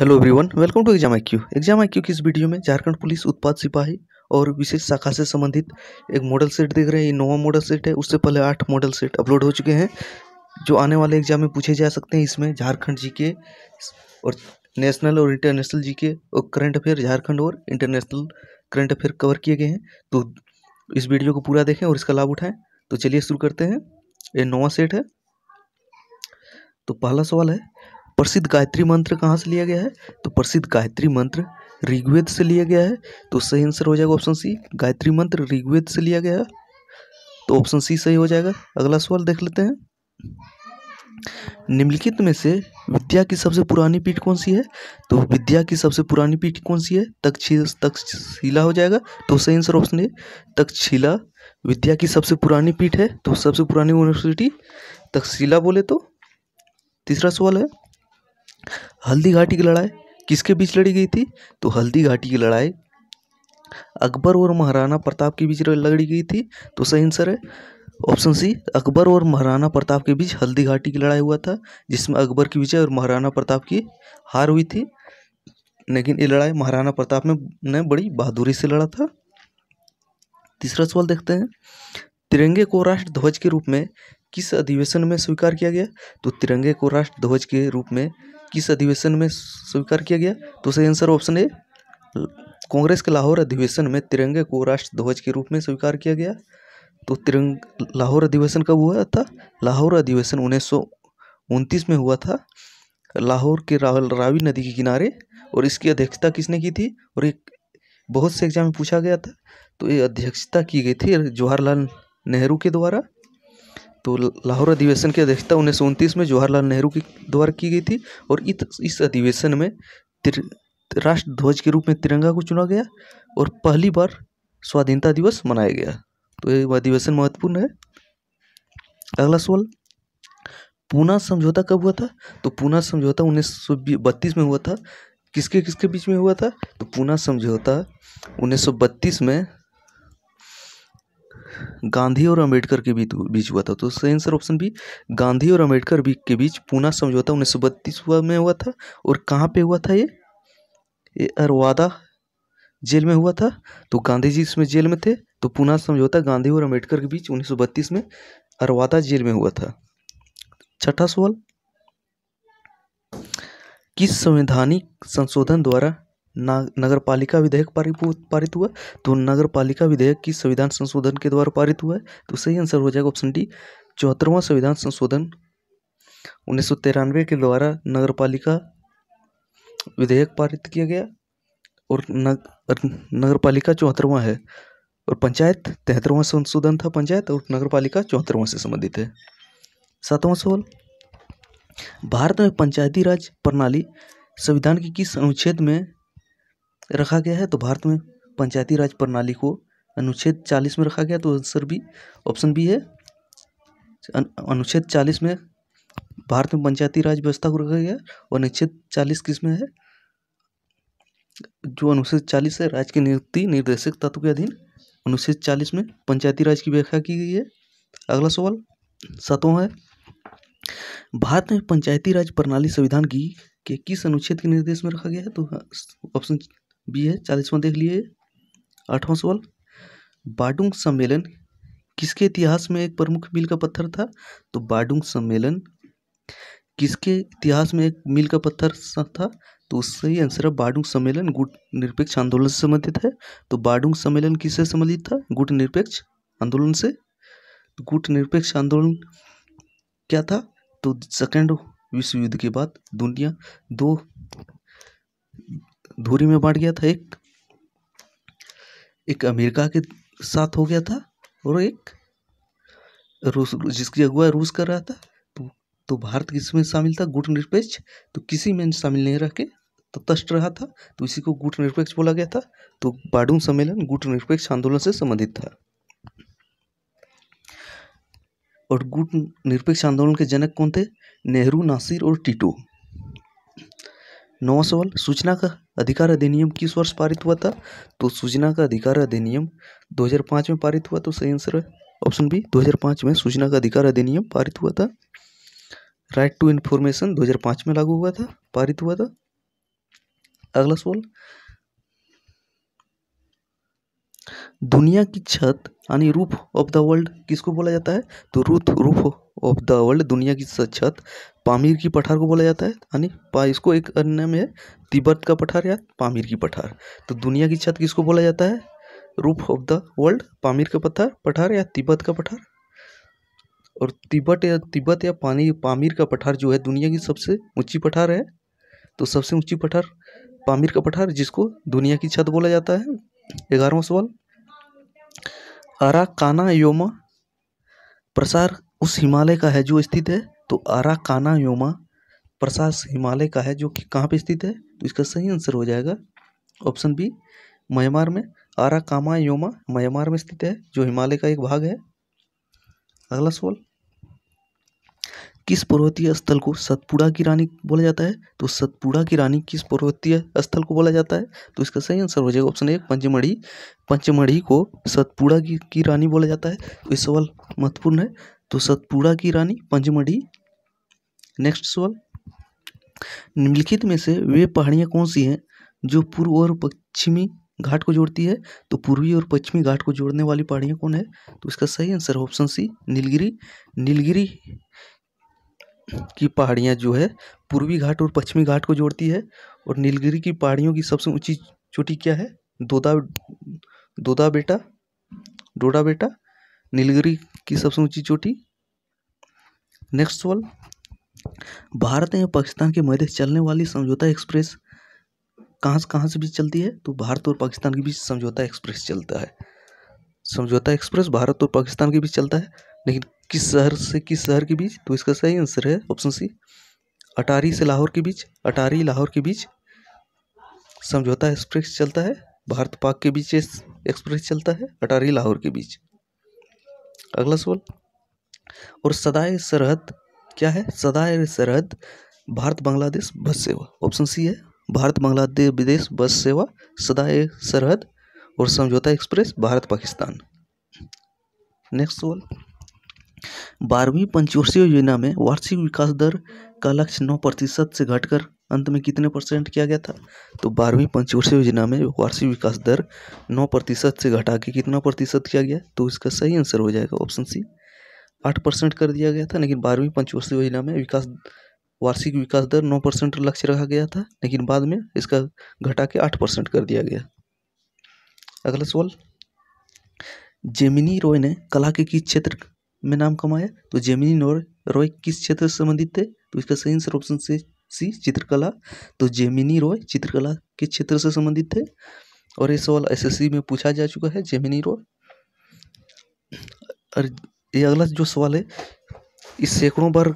hello everyone welcome to exam IQ exam IQ की इस video में झारखंड पुलिस उत्पाद सिपाही और विशेष शाखा से संबंधित एक मॉडल सेट देख रहे हैं ये नोवा मॉडल सेट है उससे पहले आठ मॉडल सेट अपलोड हो चुके हैं जो आने वाले एग्जाम में पूछे जा सकते हैं इसमें झारखंड जी के और नेशनल और इंटरनेशनल जी के और करंट अफेयर झारखंड और इंटरनेशनल करंट अफेयर कवर किए गए हैं तो इस वीडियो को पूरा देखें और इसका लाभ उठाएँ तो चलिए शुरू करते हैं ये नोवा सेट है तो पहला सवाल है प्रसिद्ध गायत्री मंत्र कहाँ से लिया गया है तो प्रसिद्ध गायत्री मंत्र ऋग्वेद से लिया गया है तो सही आंसर हो जाएगा ऑप्शन सी गायत्री मंत्र ऋग्वेद से लिया गया है तो ऑप्शन सी सही हो जाएगा अगला सवाल देख लेते हैं निम्नलिखित में से विद्या की सबसे पुरानी पीठ कौन सी है तो विद्या की सबसे पुरानी पीठ कौन सी है तक्षशिला तक्षशिला हो जाएगा तो सही आंसर ऑप्शन ए तक्षशिला विद्या की सबसे पुरानी पीठ है तो सबसे पुरानी यूनिवर्सिटी तक्षशिला बोले तो तीसरा सवाल है हल्दी घाटी की लड़ाई किसके बीच लड़ी गई थी तो हल्दी घाटी की लड़ाई अकबर और महाराणा प्रताप के बीच लड़ी गई थी तो सही आंसर है ऑप्शन सी अकबर और महाराणा प्रताप के बीच हल्दी घाटी की लड़ाई हुआ था जिसमें अकबर की विजय और महाराणा प्रताप की हार हुई थी लेकिन ये लड़ाई महाराणा प्रताप ने ने बड़ी बहादुरी से लड़ा था तीसरा सवाल देखते हैं तिरंगे को राष्ट्र ध्वज के रूप में किस अधिवेशन में स्वीकार किया गया तो तिरंगे को राष्ट्र ध्वज के रूप में किस अधिवेशन में स्वीकार किया गया तो सही आंसर ऑप्शन ए कांग्रेस के लाहौर अधिवेशन में तिरंगे को राष्ट्र ध्वज के रूप में स्वीकार किया गया तो तिरंग लाहौर अधिवेशन कब हुआ था लाहौर अधिवेशन उन्नीस में हुआ था लाहौर के रावल रावी नदी के किनारे और इसकी अध्यक्षता किसने की थी और एक बहुत से एग्जाम में पूछा गया था तो ये अध्यक्षता की गई थी जवाहरलाल नेहरू के द्वारा तो लाहौर अधिवेशन की अध्यक्षता उन्नीस सौ उनतीस में जवाहरलाल नेहरू के द्वारा की गई थी और इस अधिवेशन में राष्ट्र ध्वज के रूप में तिरंगा को चुना गया और पहली बार स्वाधीनता दिवस मनाया गया तो ये अधिवेशन महत्वपूर्ण है अगला सवाल पूना समझौता कब हुआ था तो पूना समझौता उन्नीस सौ बत्तीस में हुआ था किसके किसके बीच में हुआ था तो पूना समझौता उन्नीस सौ बत्तीस में गांधी और अंबेडकर के बीच हुआ था तो आंसर ऑप्शन बी गांधी और अंबेडकर के बीच पूना समझौता उन्नीस सौ में हुआ था और कहाँ पे हुआ था ये ये अरवादा जेल में हुआ था तो गांधी जी इसमें जेल में थे तो पूना समझौता गांधी और अंबेडकर के बीच उन्नीस में अरवादा जेल में हुआ था छठा सवाल किस संवैधानिक संशोधन द्वारा ना नगर पालिका विधेयक पारित हुआ तो नगर पालिका विधेयक की संविधान संशोधन के द्वारा पारित हुआ है तो सही आंसर हो जाएगा ऑप्शन डी चौहत्तरवां संविधान संशोधन उन्नीस सौ तिरानवे के द्वारा नगर पालिका विधेयक पारित किया गया और नगर पालिका चौहत्तरवां है और पंचायत तिहत्तरवां संशोधन था पंचायत और नगर पालिका चौहत्तरवां से संबंधित है सातवां सवाल भारत में पंचायती राज प्रणाली संविधान के किस अनुच्छेद में रखा गया है तो भारत में पंचायती राज प्रणाली को अनुच्छेद चालीस में रखा गया तो आंसर भी ऑप्शन बी है अनुच्छेद चालीस में भारत में पंचायती राज व्यवस्था को रखा गया और अनुच्छेद चालीस किस में है जो अनुच्छेद चालीस है राज्य की नियुक्ति निर्देशक तत्व के अधीन अनुच्छेद चालीस में पंचायती राज की व्याख्या की गई है अगला सवाल सातवां है भारत में पंचायती राज प्रणाली संविधान की के किस अनुच्छेद के निर्देश में रखा गया है तो हाँ, ऑप्शन बी है चालीसवां देख लिए आठवां सवाल बाडुंग सम्मेलन किसके इतिहास में एक प्रमुख मील का पत्थर था तो बाडुंग सम्मेलन किसके इतिहास में एक मील का पत्थर था तो उससे ही आंसर है बाडुंग सम्मेलन गुट निरपेक्ष आंदोलन से संबंधित है तो बाडुंग सम्मेलन किससे संबंधित था गुट निरपेक्ष आंदोलन से तो गुट निरपेक्ष आंदोलन क्या था तो सेकेंड विश्व युद्ध के बाद दुनिया दो धूरी में बांट गया था एक एक अमेरिका के साथ हो गया था और एक रूस जिसकी अगुआ रूस कर रहा था तो, तो भारत किसमें शामिल था गुट निरपेक्ष तो किसी में शामिल नहीं रह के तटस्थ तो रहा था तो इसी को गुट निरपेक्ष बोला गया था तो बाडून सम्मेलन गुट निरपेक्ष आंदोलन से संबंधित था और गुट निरपेक्ष आंदोलन के जनक कौन थे नेहरू नासिर और टीटू नवा सवाल सूचना का अधिकार अधिनियम किस वर्ष पारित हुआ था तो सूचना का अधिकार अधिनियम 2005 में पारित हुआ तो सही आंसर है ऑप्शन बी 2005 में सूचना का अधिकार अधिनियम पारित हुआ था राइट टू इन्फॉर्मेशन 2005 में लागू हुआ था पारित हुआ था अगला सवाल दुनिया की छत यानी रूफ ऑफ द वर्ल्ड किसको बोला जाता है तो roof roof of the world दुनिया की छत पामीर की पठार को बोला जाता है यानी पा इसको एक अन्य है तिब्बत का पठार या पामीर की पठार तो दुनिया की छत किसको बोला जाता है रूप ऑफ द वर्ल्ड पामीर का पठार पठार या तिब्बत का पठार और तिब्बत या तिब्बत या पानी पामीर का पठार जो है दुनिया की सबसे ऊंची पठार है तो सबसे ऊंची पठार पामीर का पठार जिसको दुनिया की छत बोला जाता है ग्यारहवा सवाल काना योमा प्रसार उस हिमालय का है जो स्थित है तो योमा प्रसाद हिमालय का है जो कि कहाँ पे स्थित है तो इसका सही आंसर हो जाएगा ऑप्शन बी म्यांमार में आराकामा योमा म्यांमार में स्थित है जो हिमालय का एक भाग है अगला सवाल किस पर्वतीय स्थल को सतपुड़ा की रानी बोला जाता है तो सतपुड़ा की रानी किस पर्वतीय स्थल को बोला जाता है तो इसका सही आंसर हो जाएगा ऑप्शन ए पंचमढ़ी पंचमढ़ी को सतपुड़ा की, की रानी बोला जाता है तो इस सवाल महत्वपूर्ण है तो सतपुड़ा की रानी पंचमढ़ी नेक्स्ट सवाल निम्नलिखित में से वे पहाड़ियाँ कौन सी हैं जो पूर्व और पश्चिमी घाट को जोड़ती है तो पूर्वी और पश्चिमी घाट को जोड़ने वाली पहाड़ियाँ कौन है तो इसका सही answer option C Nilgiri Nilgiri की पहाड़ियाँ जो है पूर्वी घाट और पश्चिमी घाट को जोड़ती है और नीलगिरी की पहाड़ियों की सबसे ऊंची चोटी क्या है दोदा दोदा बेटा डोडा बेटा नीलगिरी की सबसे ऊंची चोटी नेक्स्ट सवाल भारत एवं पाकिस्तान के मध्य चलने वाली समझौता एक्सप्रेस कहाँ से कहाँ से बीच चलती है तो भारत और पाकिस्तान के बीच समझौता एक्सप्रेस चलता है समझौता एक्सप्रेस भारत और पाकिस्तान के बीच चलता है लेकिन किस शहर से किस शहर के बीच तो इसका सही आंसर है ऑप्शन सी अटारी से लाहौर के बीच अटारी लाहौर के बीच समझौता एक्सप्रेस चलता है भारत पाक के बीच एक्सप्रेस चलता है अटारी लाहौर के बीच अगला सवाल और सदाए सरहद क्या है सदाए सरहद भारत बांग्लादेश बस सेवा ऑप्शन सी है भारत बांग्लादेश विदेश बस सेवा सदाए सरहद और समझौता एक्सप्रेस भारत पाकिस्तान नेक्स्ट सवाल बारहवीं पंचवर्षीय योजना में वार्षिक विकास दर का लक्ष्य नौ प्रतिशत से घटकर अंत में कितने परसेंट किया गया था तो बारहवीं पंचवर्षीय योजना में वार्षिक विकास दर नौ प्रतिशत से घटा के कितना प्रतिशत किया गया तो इसका सही आंसर हो जाएगा ऑप्शन सी आठ परसेंट कर दिया गया था लेकिन बारहवीं पंचवर्षीय योजना में विकास वार्षिक विकास दर नौ परसेंट लक्ष्य रखा गया था लेकिन बाद में इसका घटा के आठ परसेंट कर दिया गया अगला सवाल जेमिनी रॉय ने कला के किस क्षेत्र में नाम कमाया तो जेमिनी नोर रॉय किस क्षेत्र से संबंधित थे तो इसका सही आंसर ऑप्शन से सी चित्रकला तो जेमिनी रॉय चित्रकला किस क्षेत्र से संबंधित थे और ये सवाल सी में पूछा जा चुका है जेमिनी रॉय और ये अगला जो सवाल है इस सैकड़ों बार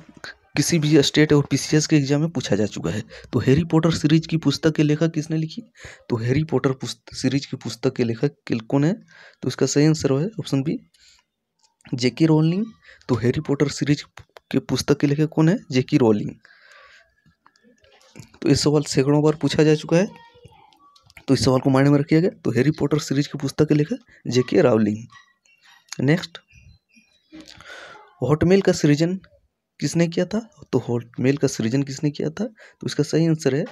किसी भी स्टेट और पीसीएस के एग्जाम में पूछा जा चुका है तो हैरी पॉटर सीरीज की पुस्तक के लेखक किसने लिखी तो हैरी पॉटर सीरीज की पुस्तक के लेखक कौन है तो इसका सही आंसर है ऑप्शन बी जेकी रोलिंग तो हैरी पॉटर सीरीज के पुस्तक के लेखक कौन है जेकी रोलिंग तो इस सवाल सैकड़ों बार पूछा जा चुका है तो इस सवाल को मायने में रखिएगा तो हैरी पॉटर सीरीज की पुस्तक के लेखक जेके रावलिंग नेक्स्ट हॉटमेल का सृजन किसने किया था तो हॉटमेल का सृजन किसने किया था तो इसका सही आंसर है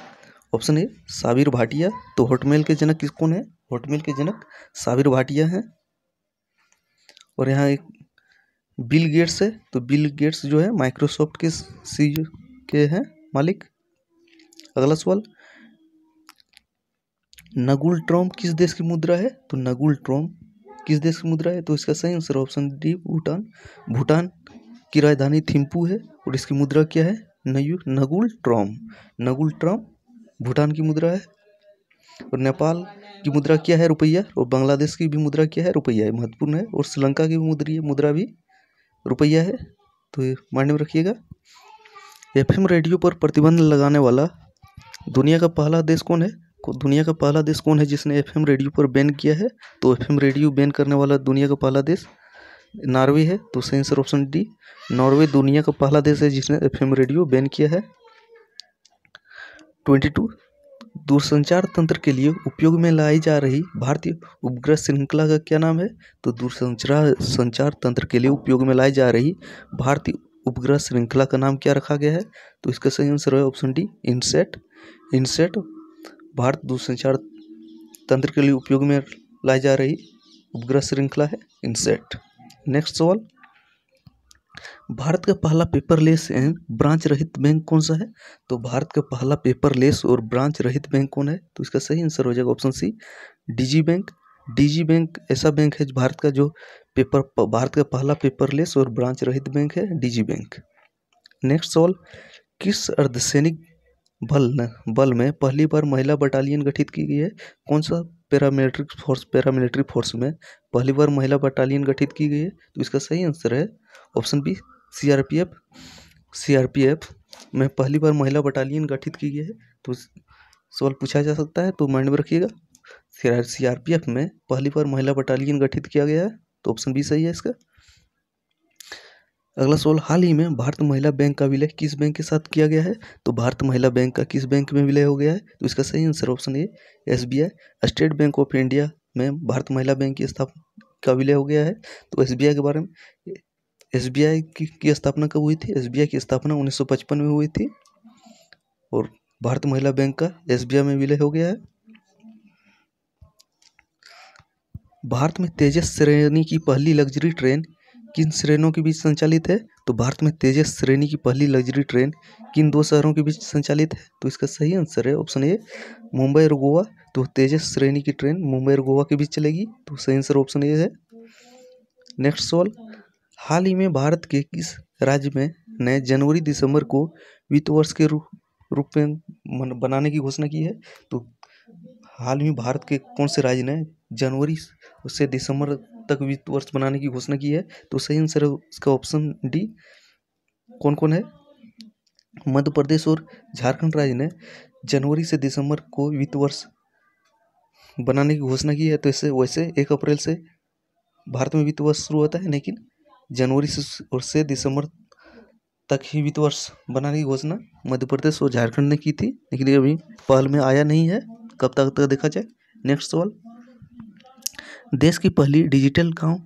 ऑप्शन ए साबिर भाटिया तो हॉटमेल के जनक किस कौन है हॉटमेल के जनक साबिर भाटिया हैं और यहाँ एक बिल गेट्स है तो बिल गेट्स जो है माइक्रोसॉफ्ट के सी के हैं मालिक अगला सवाल नगुल ट्रॉम किस देश की मुद्रा है तो नगुल ट्रॉम किस देश की मुद्रा है तो इसका सही answer option D Bhutan Bhutan की राजधानी थिम्पू है और इसकी मुद्रा क्या है नयू नगुल ट्रॉम नगुल ट्रॉम भूटान की मुद्रा है और नेपाल की मुद्रा क्या है रुपया और बांग्लादेश की भी मुद्रा क्या है रुपया महत्वपूर्ण है और श्रीलंका की मुद्रा मुद्रा भी रुपया है तो ये माइंड में रखिएगा एफएम रेडियो पर प्रतिबंध लगाने वाला दुनिया का पहला देश कौन है दुनिया का पहला देश कौन है जिसने एफएम रेडियो पर बैन किया है तो एफएम रेडियो बैन करने वाला दुनिया का पहला देश नॉर्वे है तो सेंसर ऑप्शन डी नॉर्वे दुनिया का पहला देश है जिसने एफएम रेडियो बैन किया है ट्वेंटी टू दूरसंचार तंत्र के लिए उपयोग में लाई जा रही भारतीय उपग्रह श्रृंखला का क्या नाम है तो दूरसंचार संचार तंत्र के लिए उपयोग में लाई जा रही भारतीय उपग्रह श्रृंखला का नाम क्या रखा गया है तो इसका सही आंसर है option D INSAT INSAT Bharat दूरसंचार तंत्र के लिए उपयोग में लाई जा रही उपग्रह श्रृंखला है इनसेट नेक्स्ट सवाल भारत का पहला पेपरलेस एंड ब्रांच रहित बैंक कौन सा है तो भारत का पहला पेपरलेस और ब्रांच रहित बैंक कौन है तो इसका सही आंसर हो जाएगा option C DG bank DG bank ऐसा बैंक है भारत का जो पेपर भारत का पहला पेपरलेस और ब्रांच रहित बैंक है डीजी बैंक नेक्स्ट सवाल किस अर्धसैनिक बल न, बल में पहली बार महिला बटालियन गठित की गई है कौन सा पैरामिलिट्री फोर्स पैरामिलिट्री फोर्स में पहली बार महिला बटालियन गठित की गई है तो इसका सही आंसर है ऑप्शन बी सीआरपीएफ सीआरपीएफ में पहली बार महिला बटालियन गठित की गई है तो सवाल पूछा जा सकता है तो माइंड में रखिएगा सीआरपीएफ में पहली बार महिला बटालियन गठित किया गया है तो ऑप्शन बी सही है इसका अगला सवाल हाल ही में भारत महिला बैंक का विलय किस बैंक के साथ किया गया है तो भारत महिला बैंक का किस बैंक में विलय हो गया है तो इसका सही answer option A S B I State Bank of India में भारत महिला बैंक की स्थापना का विलय हो गया है तो एस के बारे में एस की, की स्थापना कब हुई थी एस की स्थापना 1955 में हुई थी और भारत महिला बैंक का एस में विलय हो गया है भारत में तेजस श्रेणी की पहली लग्जरी ट्रेन किन श्रेणियों के बीच संचालित है तो भारत में तेजस श्रेणी की पहली लग्जरी ट्रेन किन दो शहरों के बीच संचालित है तो इसका सही आंसर है ऑप्शन ए मुंबई और गोवा तो तेजस श्रेणी की ट्रेन मुंबई और गोवा के बीच चलेगी तो सही आंसर ऑप्शन ए है नेक्स्ट सवाल हाल ही में भारत के किस राज्य में ने जनवरी दिसंबर को वित्त वर्ष के रूप रूप में मन बनाने की घोषणा की है तो हाल ही में भारत के कौन से राज्य ने जनवरी से दिसंबर तक वित्त वर्ष बनाने की घोषणा की है तो सही आंसर है इसका ऑप्शन डी कौन कौन है मध्य प्रदेश और झारखंड राज्य ने जनवरी से दिसंबर को वित्त वर्ष बनाने की घोषणा की है तो इससे वैसे एक अप्रैल से भारत में वित्त वर्ष शुरू होता है लेकिन जनवरी से से दिसंबर तक ही वित्त वर्ष बनाने की घोषणा मध्य प्रदेश और झारखंड ने की थी लेकिन ये अभी पहल में आया नहीं है कब तक तक देखा जाए नेक्स्ट सवाल देश की पहली डिजिटल गांव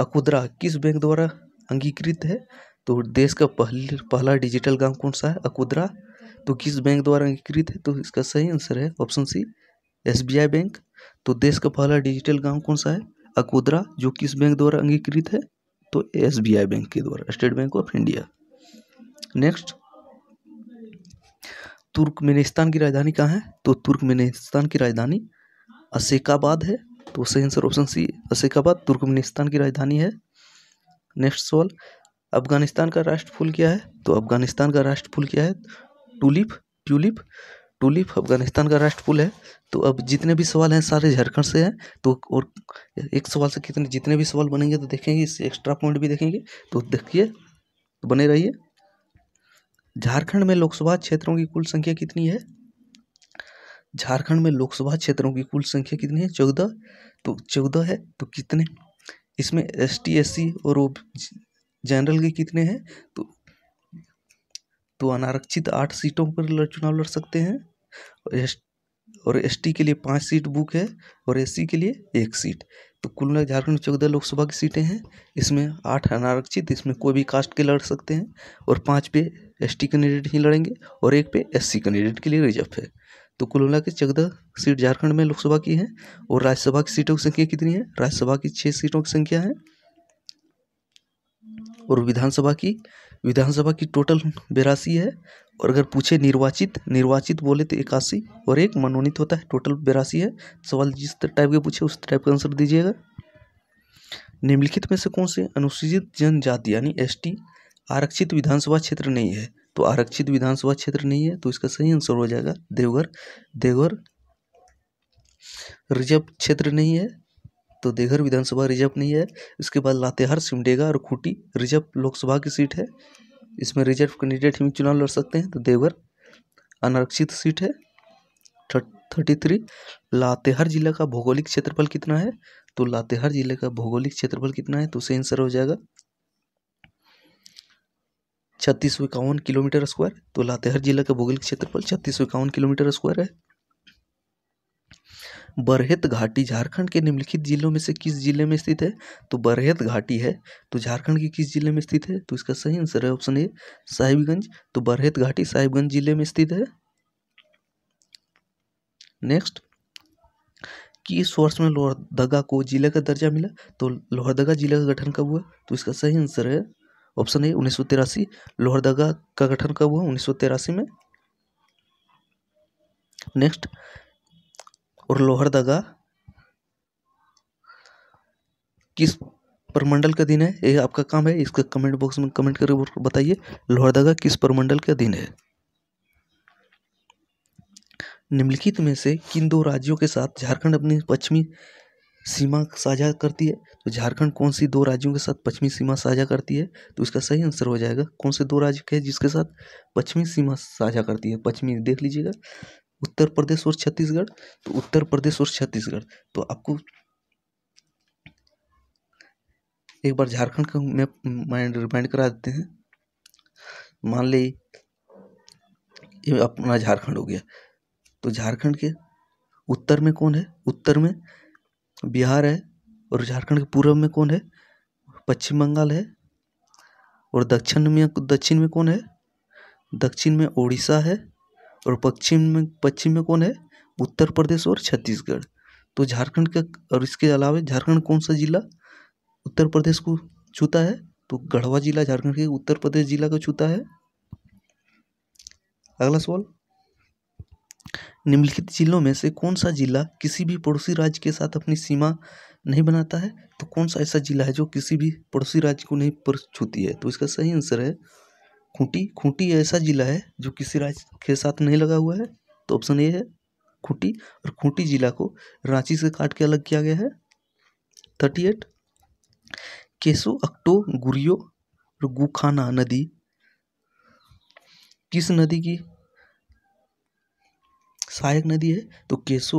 अकुद्रा किस बैंक द्वारा अंगीकृत है तो देश का पहली पहला डिजिटल गांव कौन सा है अकुद्रा तो किस बैंक द्वारा अंगीकृत है तो इसका सही आंसर है ऑप्शन सी एस बैंक तो देश का पहला डिजिटल गाँव कौन सा है अकोदरा जो किस बैंक द्वारा अंगीकृत है तो एस बैंक के द्वारा State Bank of India next Turkmenistan की राजधानी कहाँ है तो तुर्कमेनिस्तान की राजधानी असेकाबाद है तो सही आंसर ऑप्शन सी असेकाबाद तुर्कमेनिस्तान की राजधानी है नेक्स्ट सवाल अफगानिस्तान का राष्ट्र फूल क्या है तो अफगानिस्तान का राष्ट्र फूल क्या है टूलिप ट्यूलिप टूलिप अफगानिस्तान का राष्ट्रपुल है तो अब जितने भी सवाल हैं सारे झारखंड से हैं तो और एक सवाल से कितने जितने भी सवाल बनेंगे तो देखेंगे इससे एक्स्ट्रा पॉइंट भी देखेंगे तो देखिए तो बने रहिए झारखंड में लोकसभा क्षेत्रों की कुल संख्या कितनी है झारखंड में लोकसभा क्षेत्रों की कुल संख्या कितनी है चौदह तो चौदह है तो कितने इसमें एस टी एस सी और वो जनरल के कितने हैं तो तो अनारक्षित आठ सीटों पर चुनाव लड़ सकते हैं एस और एस टी के लिए पाँच सीट बुक है और एस सी के लिए एक सीट तो कुल मिला झारखंड में चौदह लोकसभा की सीटें हैं इसमें आठ अनारक्षित इसमें कोई भी कास्ट के लड़ सकते हैं और पाँच पे एस टी कैंडिडेट ही लड़ेंगे और एक पे एस सी कैंडिडेट के लिए रिजर्व है तो कुल मिला के चौदह सीट झारखंड में लोकसभा की है और राज्यसभा की सीटों की संख्या कितनी है राज्यसभा की छः सीटों की संख्या है और विधानसभा की विधानसभा की टोटल बेरासी है और अगर पूछे निर्वाचित निर्वाचित बोले तो इक्यासी और एक मनोनीत होता है टोटल बेरासी है सवाल जिस टाइप के पूछे उस टाइप का आंसर दीजिएगा निम्नलिखित में से कौन से अनुसूचित जनजाति यानी एसटी आरक्षित विधानसभा क्षेत्र नहीं है तो आरक्षित विधानसभा क्षेत्र नहीं है तो इसका सही आंसर हो जाएगा देवघर देवघर रिजर्व क्षेत्र नहीं है तो देघर विधानसभा रिजर्व नहीं है इसके बाद लातेहार सिमडेगा और खूंटी रिजर्व लोकसभा की सीट है इसमें रिजर्व कैंडिडेट ही चुनाव लड़ सकते हैं तो देवघर अनारक्षित सीट है थर्टी थ्री लातेहार जिला का भौगोलिक क्षेत्रफल कितना है तो लातेहार जिले का भौगोलिक क्षेत्रफल कितना है तो उसे आंसर हो जाएगा छत्तीस सौ इक्यावन किलोमीटर स्क्वायर तो लातेहार जिला का भौगोलिक क्षेत्रफल छत्तीस सौ इक्यावन किलोमीटर स्क्वायर है बरहेत घाटी झारखंड के निम्नलिखित जिलों में से किस जिले में स्थित है तो बरहेत घाटी है तो झारखंड के किस जिले में स्थित है तो इसका सही आंसर है ऑप्शन ए साहिबगंज तो बरहेत घाटी साहिबगंज जिले में स्थित है नेक्स्ट किस वर्ष में लोहरदगा को जिले का दर्जा मिला तो लोहरदगा जिले का गठन कब हुआ तो इसका सही आंसर है ऑप्शन ए उन्नीस सौ तिरासी लोहरदगा का गठन कब हुआ उन्नीस सौ तिरासी में नेक्स्ट और लोहरदगा किस परमंडल के अधीन है ये आपका काम है इसका कमेंट बॉक्स में कमेंट करके बताइए लोहरदगा किस परमंडल के अधीन है निम्नलिखित में से किन दो राज्यों के साथ झारखंड अपनी पश्चिमी सीमा साझा करती है तो झारखंड कौन सी दो राज्यों के साथ पश्चिमी सीमा साझा करती है तो इसका सही आंसर हो जाएगा कौन से दो राज्य के जिसके साथ पश्चिमी सीमा साझा करती है पश्चिमी देख लीजिएगा उत्तर प्रदेश और छत्तीसगढ़ तो उत्तर प्रदेश और छत्तीसगढ़ तो आपको एक बार झारखंड का मैप माइंड रिमाइंड करा देते हैं मान ली ये अपना झारखंड हो गया तो झारखंड के उत्तर में कौन है उत्तर में बिहार है और झारखंड के पूर्व में कौन है पश्चिम बंगाल है और दक्षिण में दक्षिण में कौन है दक्षिण में उड़ीसा है और पश्चिम में पश्चिम में कौन है उत्तर प्रदेश और छत्तीसगढ़ तो झारखंड का और इसके अलावा झारखंड कौन सा जिला उत्तर प्रदेश को छूता है तो गढ़वा जिला झारखंड के उत्तर प्रदेश जिला को छूता है अगला सवाल निम्नलिखित जिलों में से कौन सा जिला किसी भी पड़ोसी राज्य के साथ अपनी सीमा नहीं बनाता है तो कौन सा ऐसा जिला है जो किसी भी पड़ोसी राज्य को नहीं छूती है तो इसका सही आंसर है खूंटी खूंटी ऐसा जिला है जो किसी राज्य के साथ नहीं लगा हुआ है तो ऑप्शन ए है खूंटी और खूंटी जिला को रांची से काट के अलग किया गया है थर्टी एट केसो अक्टो गुरियो और गुखाना नदी किस नदी की सहायक नदी है तो केसो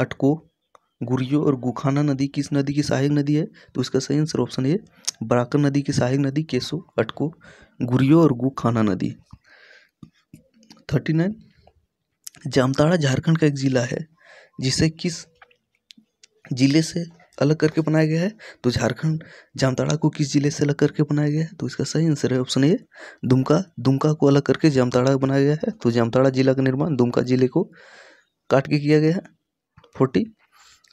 अटको गुरियो और गुखाना नदी किस नदी की सहायक नदी है तो इसका सही आंसर ऑप्शन ए बराकर नदी की सहायक नदी केसो अटको गुरियो और गुखाना नदी थर्टी नाइन जामताड़ा झारखंड का एक ज़िला है जिसे किस ज़िले से अलग करके बनाया गया है तो झारखंड जामताड़ा को किस जिले से अलग करके बनाया गया है तो इसका सही आंसर है ऑप्शन ए दुमका दुमका को अलग करके जामताड़ा बनाया गया है तो जामताड़ा जिला का निर्माण दुमका जिले को काट के किया गया है फोर्टी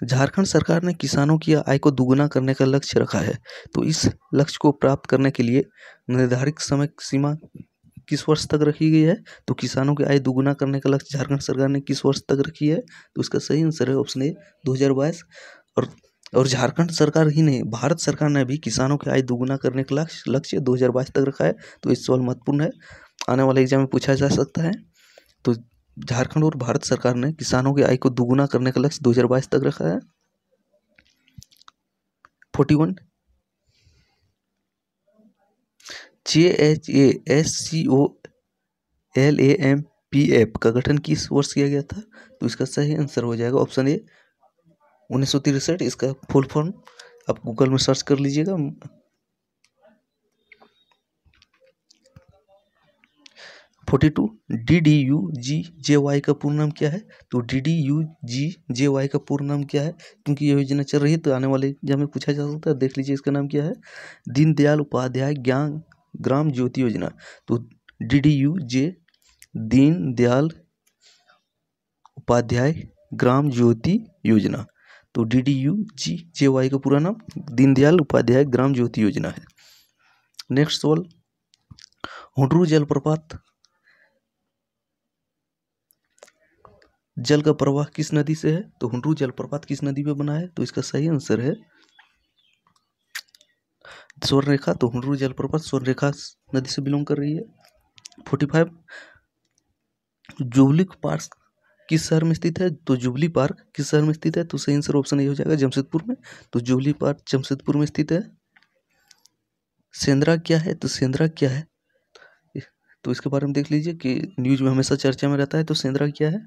झारखंड सरकार ने किसानों की आय को दुगुना करने का लक्ष्य रखा है तो इस लक्ष्य को प्राप्त करने के लिए निर्धारित समय सीमा किस वर्ष तक रखी गई है तो किसानों की आय दुगुना करने का लक्ष्य झारखंड सरकार ने किस वर्ष तक रखी है तो इसका सही आंसर है ऑप्शन ए दो हज़ार बाईस और और झारखंड सरकार ही नहीं भारत सरकार ने भी किसानों की आय दुगुना करने का लक्ष्य लक्ष्य दो हज़ार बाईस तक रखा है तो इस सवाल महत्वपूर्ण है आने वाले एग्जाम में पूछा जा सकता है झारखंड और भारत सरकार ने किसानों की आय को दोगुना करने का लक्ष्य दो तक रखा है forty one J H A S C O L A M P F का गठन किस वर्ष किया गया था तो इसका सही आंसर हो जाएगा ऑप्शन ए उन्नीस सौ तिरसठ इसका फुल फॉर्म आप गूगल में सर्च कर लीजिएगा forty two D D U G J Y का पूर्ण नाम क्या है तो D D U G J Y का पूर्ण नाम क्या है क्योंकि यह योजना चल रही है तो आने वाले एग्जाम में पूछा जा सकता है देख लीजिए इसका नाम क्या है दीनदयाल उपाध्याय ज्ञान ग्राम ज्योति योजना तो D D U J Deendayal Upadhyaya Gram Jyoti Yojana तो D D U G J Y का पूरा नाम दीनदयाल उपाध्याय ग्राम ज्योति योजना है नेक्स्ट सवाल हुडरू जलप्रपात जल का प्रवाह किस नदी से है तो हुनरू जलप्रपात किस नदी में बना है तो इसका सही आंसर है स्वर्ण रेखा तो हुनरू जलप्रपात स्वर्ण रेखा नदी से बिलोंग कर रही है फोर्टी फाइव जुबली पार्क किस शहर में स्थित है तो जुबली पार्क किस शहर में स्थित है तो सही आंसर ऑप्शन ये हो जाएगा जमशेदपुर में तो जुबली पार्क जमशेदपुर में स्थित है सेंद्रा क्या है तो सेंद्रा क्या है तो इसके बारे में देख लीजिए कि न्यूज़ में हमेशा चर्चा में रहता है तो सेंद्रा क्या है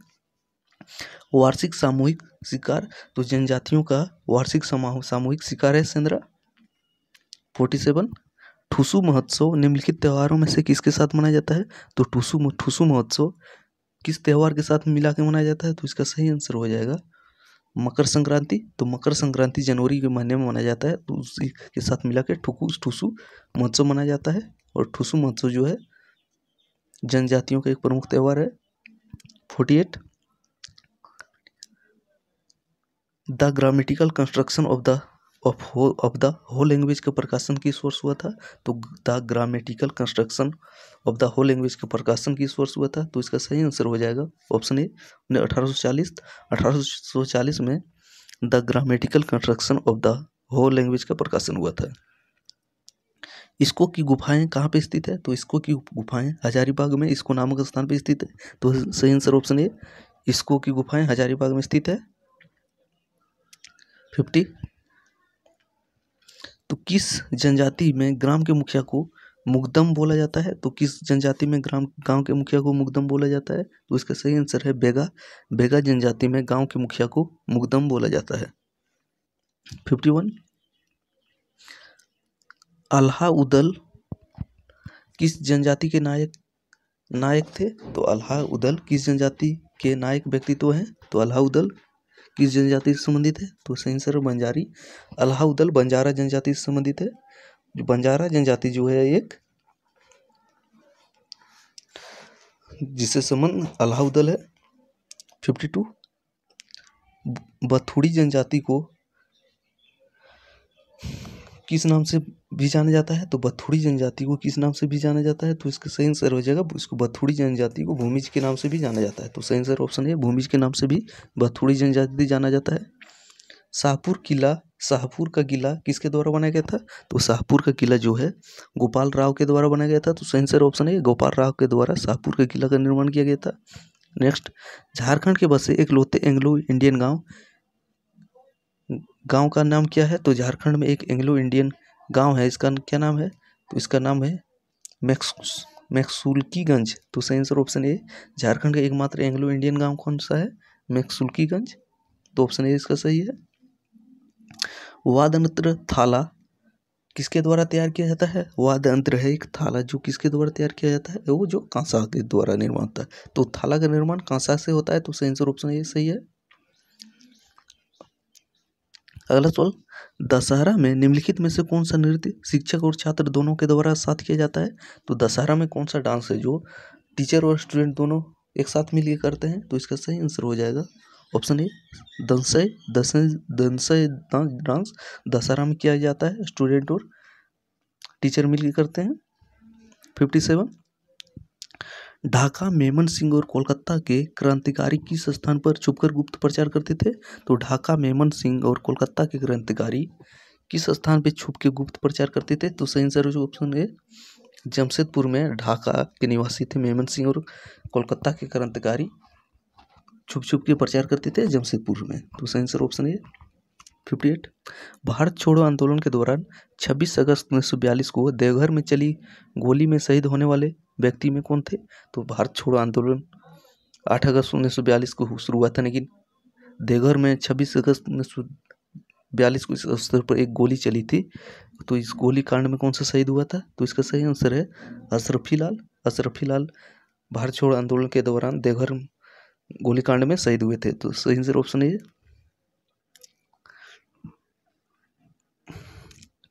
वार्षिक सामूहिक शिकार तो जनजातियों का वार्षिक सामूहिक शिकार है सेंद्रा फोर्टी सेवन ठुसू महोत्सव निम्नलिखित त्यौहारों में से किसके साथ मनाया जाता है तो ठुसू ठुसू महोत्सव किस त्यौहार के साथ मिला के मनाया जाता है तो इसका सही आंसर हो जाएगा मकर संक्रांति तो मकर संक्रांति जनवरी के महीने में मनाया जाता है तो उसी के साथ मिला के ठुकू महोत्सव मनाया जाता है और ठुसू महोत्सव जो है जनजातियों का एक प्रमुख त्यौहार है forty eight the grammatical construction of the of हो ऑफ द होल लैंग्वेज के प्रकाशन की सोर्स हुआ था तो the grammatical construction of the whole language के प्रकाशन की सोर्स हुआ था तो इसका सही आंसर हो जाएगा ऑप्शन ए उन्हें अठारह सौ में the grammatical construction of the whole language का प्रकाशन हुआ था इसको की गुफाएं कहाँ पे स्थित है तो इसको की गुफाएं हजारीबाग में इसको नामक स्थान पे स्थित है तो सही आंसर ऑप्शन ए इसको की गुफाएं हजारीबाग में स्थित है फिफ्टी तो किस जनजाति में ग्राम के मुखिया को मुकदम बोला जाता है तो किस जनजाति में ग्राम गांव के मुखिया को मुकदम बोला जाता है तो इसका सही आंसर है बेगा बेगा जनजाति में गांव के मुखिया को मुकदम बोला जाता है फिफ्टी वन अल्हा उदल किस जनजाति के नायक नायक थे तो अल्हा उदल किस जनजाति के नायक व्यक्तित्व हैं तो अल्हा उदल किस जनजाति से संबंधित है तो सही सर बंजारी अल्हाउदल बंजारा जनजाति से संबंधित है जो बंजारा जनजाति जो है एक जिससे संबंध अल्हाउदल है फिफ्टी टू बथुड़ी जनजाति को किस नाम से भी जाना जाता है तो बथुड़ी जनजाति को किस नाम से भी जाना जाता है तो इसका सही आंसर हो जाएगा इसको बथुड़ी जनजाति को भूमिज के नाम से भी जाना जाता है तो सही आंसर ऑप्शन है भूमिज के नाम से भी बथुड़ी जनजाति जाना जाता है शाहपुर किला शाहपुर का किला किसके द्वारा बनाया गया था तो शाहपुर का किला जो है गोपाल राव के द्वारा बनाया गया था तो आंसर ऑप्शन है गोपाल राव के द्वारा शाहपुर का किला का निर्माण किया गया था नेक्स्ट झारखंड के बसे एक लोते एंग्लो इंडियन गांव गांव का नाम क्या है तो झारखंड में एक एंग्लो इंडियन गांव है इसका क्या नाम है तो इसका नाम है मैक्सूस मैक्सुल्कीगंज तो सही आंसर ऑप्शन ए झारखंड का एकमात्र एंग्लो इंडियन गांव कौन सा है मैक्सुल्कीगंज तो ऑप्शन ए इसका सही है वादनत्र थाला किसके द्वारा तैयार किया जाता है वाद्यंत्र है एक थाला जो किसके द्वारा तैयार किया जाता है वो जो कांसा के द्वारा निर्माण होता है तो थाला का निर्माण कांसा से होता है तो सही आंसर ऑप्शन ए सही है अगला सवाल दशहरा में निम्नलिखित में से कौन सा नृत्य शिक्षक और छात्र दोनों के द्वारा साथ किया जाता है तो दशहरा में कौन सा डांस है जो टीचर और स्टूडेंट दोनों एक साथ मिलकर करते हैं तो इसका सही आंसर हो जाएगा ऑप्शन ए दंसय दसय दंसय डांस दशहरा में किया जाता है स्टूडेंट और टीचर मिलकर करते हैं fifty seven Dhaka Mymensingh और कोलकाता के क्रांतिकारी किस स्थान पर छुपकर गुप्त प्रचार करते थे तो ढाका मेमन सिंह और कोलकाता के क्रांतिकारी किस स्थान पर छुप के गुप्त प्रचार करते थे तो सही आंसर जो ऑप्शन है जमशेदपुर में ढाका के निवासी थे मेमन सिंह और कोलकाता के क्रांतिकारी छुप छुप के प्रचार करते थे जमशेदपुर में तो सही आंसर ऑप्शन है फिफ्टी एट भारत छोड़ो आंदोलन के दौरान छब्बीस अगस्त उन्नीस को देवघर में चली गोली में शहीद होने वाले व्यक्ति में कौन थे तो भारत छोड़ो आंदोलन आठ अगस्त उन्नीस सौ बयालीस को शुरू हुआ था लेकिन देवघर में छब्बीस अगस्त उन्नीस सौ बयालीस को इस अवसर पर एक गोली चली थी तो इस गोली कांड में कौन सा शहीद हुआ था तो इसका सही आंसर है अशरफी लाल अशरफी लाल भारत छोड़ो आंदोलन के दौरान देवघर गोलीकांड में शहीद हुए थे तो सही आंसर ऑप्शन है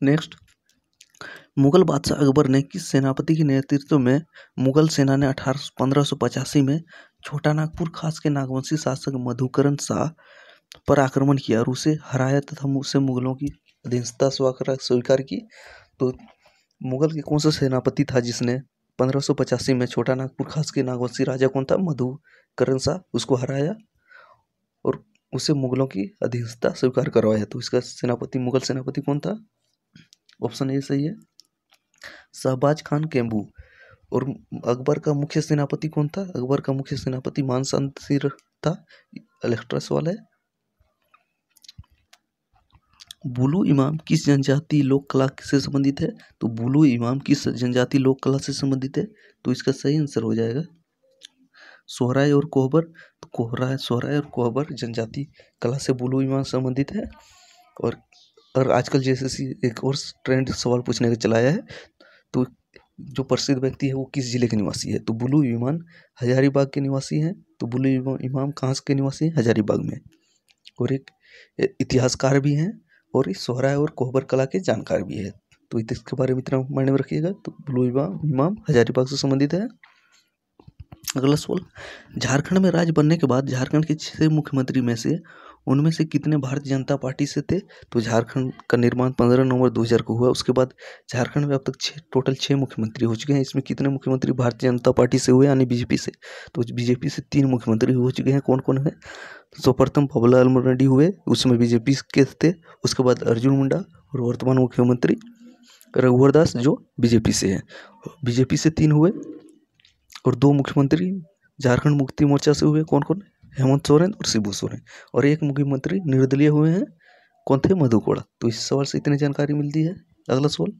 नेक्स्ट मुगल बादशाह अकबर ने किस सेनापति के नेतृत्व में मुगल सेना ने अठारह पंद्रह सौ पचासी में छोटा नागपुर खास के नागवंशी शासक मधुकरण शाह पर आक्रमण किया और उसे हराया तथा उसे मुगलों की अधीनता स्वीकार की तो मुगल के कौन सा सेनापति था जिसने पंद्रह सौ पचासी में छोटा नागपुर खास के नागवंशी राजा कौन था मधुकरण शाह उसको हराया और उसे मुगलों की अधीनता स्वीकार करवाया तो इसका सेनापति मुगल सेनापति कौन था ऑप्शन ए सही है शहबाज खान केम्बू और अकबर का मुख्य सेनापति कौन था अकबर का मुख्य सेनापति सिर था अलेक्ट्रस वाला है बुलू इमाम किस जनजाति लोक कला से संबंधित है तो बुलू इमाम किस जनजाति लोक कला से संबंधित है तो इसका सही आंसर हो जाएगा सोहराय और कोहबर तो कोहरा सोहराय और कोहबर जनजाति कला से बुलू इमाम संबंधित है और और आजकल जैसे एक और ट्रेंड सवाल पूछने का चलाया है तो जो प्रसिद्ध व्यक्ति है वो किस ज़िले के निवासी है तो बुलू ईमान हजारीबाग के निवासी हैं तो बुलू इमाम कहाँ के निवासी हैं हजारीबाग में और एक इतिहासकार भी हैं और इस सोहराय और कोहबर कला के जानकार भी है तो इसके बारे में इतना मायने में रखिएगा तो बुलू इमाम इमाम हजारीबाग से संबंधित है अगला सवाल झारखंड में राज्य बनने के बाद झारखंड के छः मुख्यमंत्री में से उनमें से कितने भारतीय जनता पार्टी से थे तो झारखंड का निर्माण पंद्रह नवंबर दो को हुआ उसके बाद झारखंड में अब तक छः टोटल छः मुख्यमंत्री हो चुके हैं इसमें कितने मुख्यमंत्री भारतीय जनता पार्टी से हुए यानी बीजेपी से तो बीजेपी से तीन मुख्यमंत्री हो चुके हैं कौन कौन है सर्वप्रथम तो पबला अलमरडी हुए उसमें बीजेपी के थे उसके बाद अर्जुन मुंडा और वर्तमान मुख्यमंत्री रघुवर दास जो बीजेपी से है बीजेपी से तीन हुए और दो मुख्यमंत्री झारखंड मुक्ति मोर्चा से हुए कौन कौन हेमंत सोरेन और शिबू सोरेन और एक मुख्यमंत्री निर्दलीय हुए हैं कौन थे मधुकोड़ा तो इस सवाल से इतनी जानकारी मिलती है अगला सवाल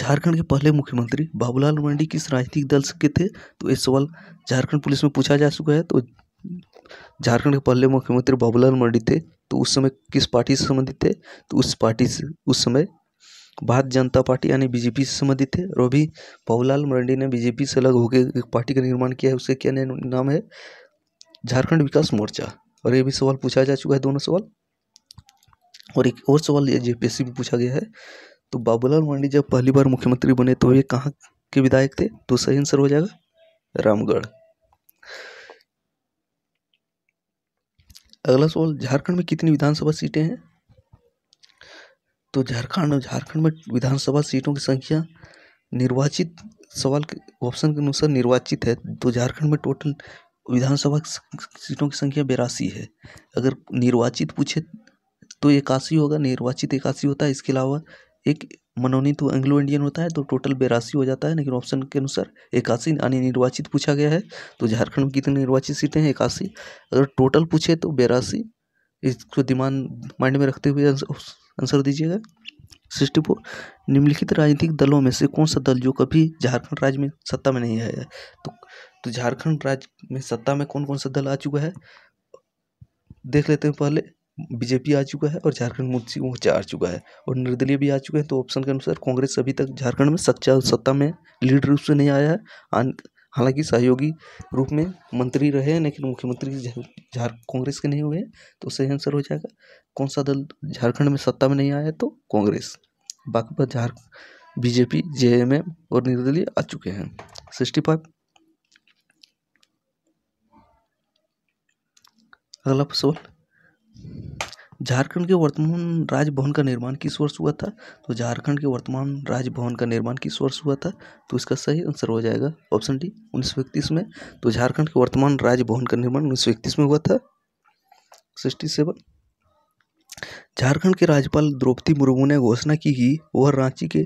झारखंड के पहले मुख्यमंत्री बाबूलाल मंडी किस राजनीतिक दल के थे तो ये सवाल झारखंड पुलिस में पूछा जा चुका है तो झारखंड के पहले मुख्यमंत्री बाबूलाल मंडी थे तो उस समय किस पार्टी से संबंधित थे तो उस पार्टी से उस समय भारतीय जनता पार्टी यानी बीजेपी से संबंधित थे और अभी बाबूलाल मरांडी ने बीजेपी से अलग होकर एक पार्टी का निर्माण किया है उसका क्या नाम है झारखंड विकास मोर्चा और ये भी सवाल पूछा जा चुका है दोनों सवाल और एक और सवाल ये जेपीएससी में पूछा गया है तो बाबूलाल मरंडी जब पहली बार मुख्यमंत्री बने तो ये कहाँ के विधायक थे तो सही आंसर हो जाएगा रामगढ़ अगला सवाल झारखंड में कितनी विधानसभा सीटें हैं तो झारखंड और झारखंड में विधानसभा सीटों की संख्या निर्वाचित सवाल के ऑप्शन के अनुसार निर्वाचित है तो झारखंड में टोटल विधानसभा सीटों की संख्या बेरासी है अगर निर्वाचित पूछे तो इक्यासी होगा निर्वाचित इक्यासी होता है इसके अलावा एक मनोनीत एंग्लो इंडियन होता है तो टोटल बेरासी हो जाता है लेकिन ऑप्शन के अनुसार इक्यासी यानी निर्वाचित पूछा गया है तो झारखंड में कितनी निर्वाचित सीटें हैं इक्यासी अगर टोटल पूछे तो बेरासी इसको दिमाग माइंड में रखते हुए आंसर दीजिएगा सिक्सटी फोर निम्नलिखित राजनीतिक दलों में से कौन सा दल जो कभी झारखंड राज्य में सत्ता में नहीं आया तो तो झारखंड राज्य में सत्ता में कौन कौन सा दल आ चुका है देख लेते हैं पहले बीजेपी आ चुका है और झारखंड मुक्ति मोर्चा आ चुका है और निर्दलीय भी आ चुके हैं तो ऑप्शन के अनुसार कांग्रेस अभी तक झारखंड में सच्चा सत्ता में लीड रूप से नहीं आया है हालांकि सहयोगी रूप में मंत्री रहे हैं लेकिन मुख्यमंत्री झार कांग्रेस के नहीं हुए तो सही आंसर हो जाएगा कौन सा दल झारखंड में सत्ता में नहीं आया तो कांग्रेस बाकी पर झार बीजेपी जेएमएम और निर्दलीय आ चुके हैं सिक्सटी फाइव अगला सवाल झारखंड के वर्तमान राजभवन का निर्माण किस वर्ष हुआ था तो झारखंड के वर्तमान राजभवन का निर्माण किस वर्ष हुआ था तो इसका सही आंसर हो जाएगा ऑप्शन डी उन्नीस सौ इकतीस में तो झारखंड के वर्तमान राजभवन का निर्माण उन्नीस सौ इकतीस में हुआ था सिक्सटी सेवन झारखंड के राज्यपाल द्रौपदी मुर्मू ने घोषणा की कि वह रांची के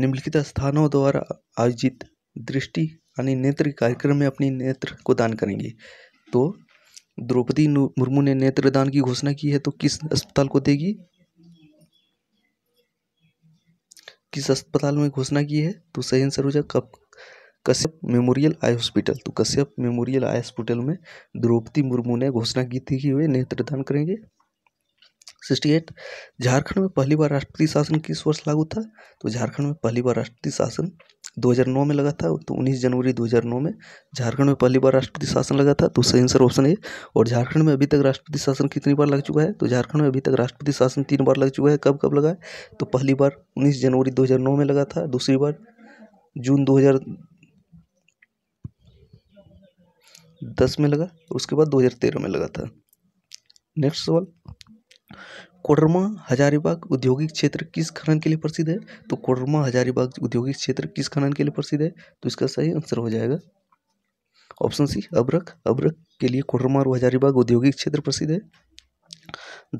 निम्नलिखित स्थानों द्वारा आयोजित दृष्टि यानी नेत्र कार्यक्रम में अपनी नेत्र को दान करेंगी तो द्रौपदी मुर्मू ने नेत्र दान की घोषणा की है तो किस अस्पताल को देगी किस अस्पताल में घोषणा की है तो सही आंसर हो जाएगा कश्यप मेमोरियल आई हॉस्पिटल तो कश्यप मेमोरियल आई हॉस्पिटल में द्रौपदी मुर्मू ने घोषणा की थी कि वे नेत्रदान करेंगे सिक्सटी एट झारखंड में पहली बार राष्ट्रपति शासन किस वर्ष लागू था तो झारखंड में पहली बार राष्ट्रपति शासन 2009 में लगा था तो 19 जनवरी 2009 में झारखंड में पहली बार राष्ट्रपति शासन लगा था तो सही आंसर ऑप्शन ए और झारखंड में अभी तक राष्ट्रपति शासन कितनी बार लग चुका है तो झारखंड में अभी तक राष्ट्रपति शासन तीन बार लग चुका है कब कब लगा है तो पहली बार उन्नीस जनवरी 2009 में लगा था दूसरी बार जून दो दस में लगा उसके बाद 2013 में लगा था नेक्स्ट सवाल कोडरमा हजारीबाग औद्योगिक क्षेत्र किस खनन के लिए प्रसिद्ध है तो कोडरमा हजारीबाग औद्योगिक क्षेत्र किस खनन के लिए प्रसिद्ध है तो इसका सही आंसर हो जाएगा ऑप्शन सी अबरक अबरक के लिए कोडरमा और हजारीबाग औद्योगिक क्षेत्र प्रसिद्ध है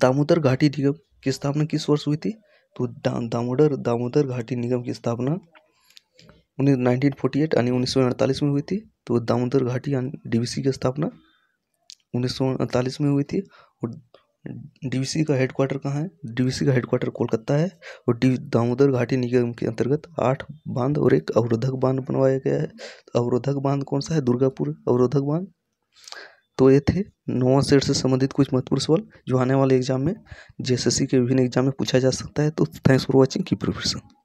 दामोदर घाटी निगम की स्थापना किस वर्ष हुई थी तो दामोदर दामोदर घाटी निगम की स्थापना उन्नीस नाइनटीन फोर्टी एट यानी उन्नीस सौ अड़तालीस में हुई थी तो दामोदर घाटी डी बी सी की स्थापना उन्नीस सौ अड़तालीस में हुई थी और डीवीसी का हेडक्वार्टर कहाँ है डीवीसी का हेडक्वार्टर कोलकाता है और डी दामोदर घाटी निगम के अंतर्गत आठ बांध और एक अवरोधक बांध बनवाया गया है तो अवरोधक बांध कौन सा है दुर्गापुर अवरोधक बांध तो ये थे नोवा सेट से संबंधित कुछ महत्वपूर्ण सवाल जो आने वाले एग्जाम में जेएसएससी के विभिन्न एग्जाम में पूछा जा सकता है तो थैंक्स फॉर वॉचिंग की प्रिपरेशन